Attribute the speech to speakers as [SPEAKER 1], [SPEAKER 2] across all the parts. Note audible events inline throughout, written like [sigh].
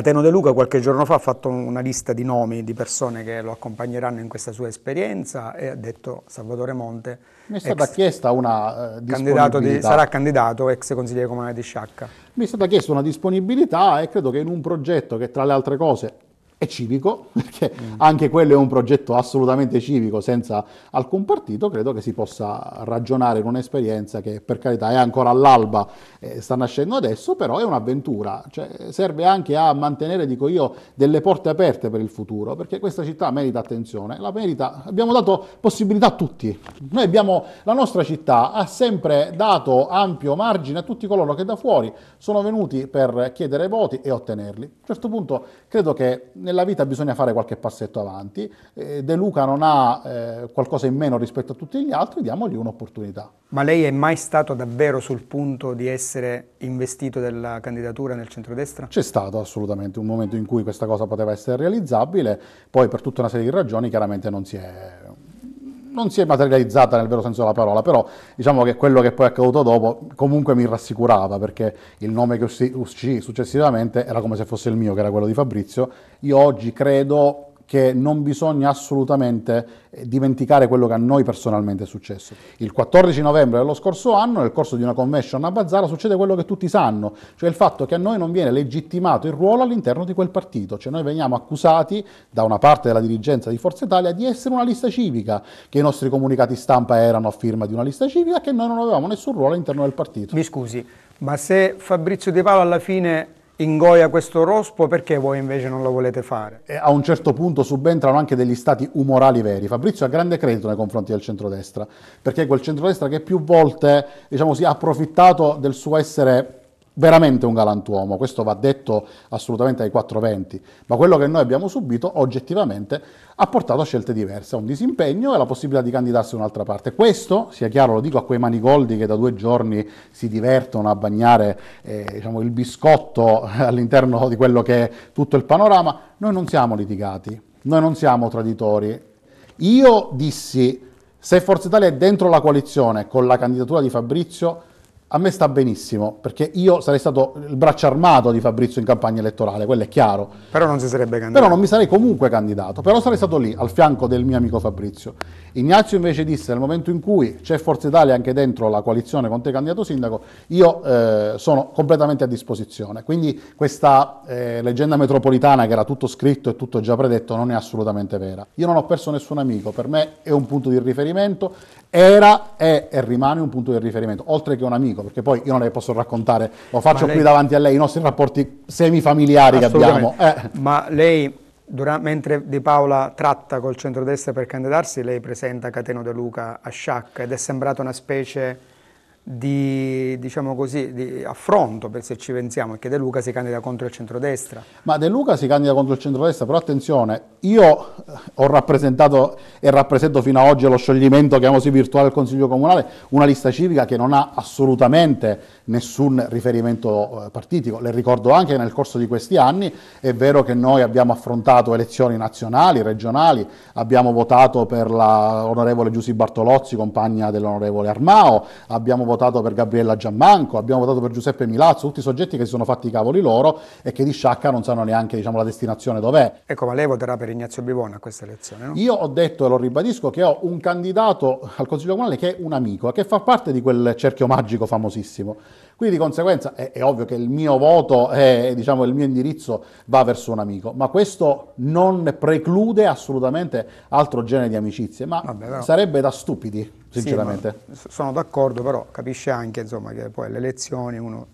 [SPEAKER 1] Cateno De Luca qualche giorno fa ha fatto una lista di nomi di persone che lo accompagneranno in questa sua esperienza e ha detto Salvatore Monte Mi è stata chiesta una eh, candidato di, sarà candidato ex consigliere comunale di Sciacca.
[SPEAKER 2] Mi è stata chiesta una disponibilità e credo che in un progetto che tra le altre cose è civico, [laughs] perché anche quello è un progetto assolutamente civico senza alcun partito, credo che si possa ragionare in un'esperienza che per carità è ancora all'alba, eh, sta nascendo adesso, però è un'avventura, cioè, serve anche a mantenere, dico io, delle porte aperte per il futuro, perché questa città merita attenzione, la merita, abbiamo dato possibilità a tutti, noi abbiamo, la nostra città ha sempre dato ampio margine a tutti coloro che da fuori sono venuti per chiedere voti e ottenerli. A un certo punto credo che nella vita bisogna fare qualche passetto avanti. Eh, De Luca non ha eh, qualcosa in meno rispetto a tutti gli altri, diamogli un'opportunità.
[SPEAKER 1] Ma lei è mai stato davvero sul punto di essere investito della candidatura nel centrodestra? C'è stato
[SPEAKER 2] assolutamente un momento in cui questa cosa poteva essere realizzabile, poi per tutta una serie di ragioni chiaramente non si è non si è materializzata nel vero senso della parola, però diciamo che quello che poi è accaduto dopo comunque mi rassicurava perché il nome che uscì successivamente era come se fosse il mio, che era quello di Fabrizio. Io oggi credo che non bisogna assolutamente eh, dimenticare quello che a noi personalmente è successo. Il 14 novembre dello scorso anno, nel corso di una convention a Bazzara, succede quello che tutti sanno, cioè il fatto che a noi non viene legittimato il ruolo all'interno di quel partito, cioè noi veniamo accusati da una parte della dirigenza di Forza Italia di essere una lista civica, che i nostri comunicati stampa erano a firma di una lista civica, che noi non avevamo nessun ruolo all'interno del partito. Mi scusi, ma se Fabrizio De Palo alla fine ingoia
[SPEAKER 1] questo rospo, perché voi invece non lo volete fare?
[SPEAKER 2] E a un certo punto subentrano anche degli stati umorali veri. Fabrizio ha grande credito nei confronti del centrodestra, perché è quel centrodestra che più volte diciamo, si è approfittato del suo essere veramente un galantuomo, questo va detto assolutamente ai 420, ma quello che noi abbiamo subito oggettivamente ha portato a scelte diverse, a un disimpegno e la possibilità di candidarsi da un'altra parte. Questo, sia chiaro, lo dico a quei manigoldi che da due giorni si divertono a bagnare eh, diciamo, il biscotto [laughs] all'interno di quello che è tutto il panorama, noi non siamo litigati, noi non siamo traditori. Io dissi, se Forza Italia è dentro la coalizione con la candidatura di Fabrizio, a me sta benissimo, perché io sarei stato il braccio armato di Fabrizio in campagna elettorale, quello è chiaro. Però non si sarebbe candidato. Però non mi sarei comunque candidato, però sarei stato lì, al fianco del mio amico Fabrizio. Ignazio invece disse, nel momento in cui c'è Forza Italia anche dentro la coalizione con te candidato sindaco, io eh, sono completamente a disposizione. Quindi questa eh, leggenda metropolitana che era tutto scritto e tutto già predetto non è assolutamente vera. Io non ho perso nessun amico, per me è un punto di riferimento, era, è e rimane un punto di riferimento, oltre che un amico dico perché poi io non le posso raccontare, lo faccio lei... qui davanti a lei, i nostri rapporti semifamiliari che abbiamo. Eh.
[SPEAKER 1] Ma lei, durante, mentre Di Paola tratta col centrodestra per candidarsi, lei presenta Cateno De Luca a Sciacca ed è sembrata una specie di, diciamo così, di affronto, per se ci pensiamo, perché De Luca si candida contro il
[SPEAKER 2] centrodestra. Ma De Luca si candida contro il centrodestra, però attenzione, io eh, ho rappresentato e rappresento fino ad oggi lo scioglimento, chiamiamosi virtuale, del Consiglio Comunale, una lista civica che non ha assolutamente nessun riferimento eh, partitico. Le ricordo anche che nel corso di questi anni è vero che noi abbiamo affrontato elezioni nazionali, regionali, abbiamo votato per l'onorevole Giussi Bartolozzi, compagna dell'onorevole Armao, abbiamo votato votato per Gabriella Giammanco, abbiamo votato per Giuseppe Milazzo, tutti soggetti che si sono fatti i cavoli loro e che di sciacca non sanno neanche diciamo, la destinazione dov'è.
[SPEAKER 1] Ecco, ma lei voterà per Ignazio Bivona a questa elezione, no? Io
[SPEAKER 2] ho detto, e lo ribadisco, che ho un candidato al Consiglio Comunale che è un amico, che fa parte di quel cerchio magico famosissimo. Quindi di conseguenza è, è ovvio che il mio voto, e diciamo, il mio indirizzo va verso un amico, ma questo non preclude assolutamente altro genere di amicizie, ma Vabbè, no. sarebbe da stupidi sinceramente. Sì, sono d'accordo, però capisce
[SPEAKER 1] anche insomma, che poi alle elezioni uno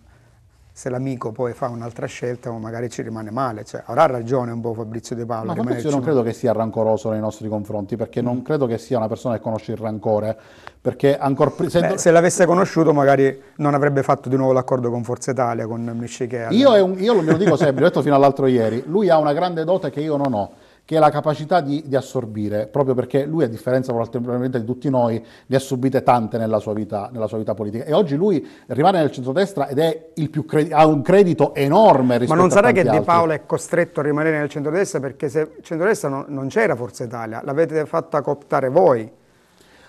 [SPEAKER 1] se l'amico poi fa un'altra scelta magari ci rimane male, cioè, avrà ragione un po'
[SPEAKER 2] Fabrizio De Paolo. Ma io non credo che sia rancoroso nei nostri confronti, perché non mm. credo che sia una persona che conosce il rancore, perché ancora... Se, se l'avesse conosciuto
[SPEAKER 1] magari non avrebbe fatto di nuovo l'accordo con Forza Italia, con Michichea. Io, un, io me lo dico sempre, l'ho
[SPEAKER 2] detto fino all'altro ieri, lui ha una grande dote che io non ho, che è la capacità di, di assorbire, proprio perché lui, a differenza probabilmente di tutti noi, ne ha subite tante nella sua, vita, nella sua vita, politica. E oggi lui rimane nel centrodestra ed è il più cred- ha un credito enorme rispetto a Ma non sarà che altri. Di Paola
[SPEAKER 1] è costretto a rimanere nel centrodestra perché se centrodestra non, non c'era Forza Italia, l'avete
[SPEAKER 2] fatta cooptare voi.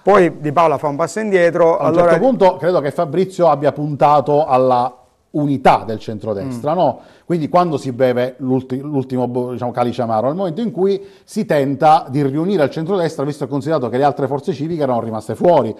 [SPEAKER 2] Poi Di Paola fa un passo indietro. A allora... un certo punto credo che Fabrizio abbia puntato alla unità del centrodestra, mm. no? Quindi quando si beve l'ulti- l'ultimo diciamo, calice amaro, nel momento in cui si tenta di riunire il centrodestra, visto e considerato che le altre forze civiche erano rimaste fuori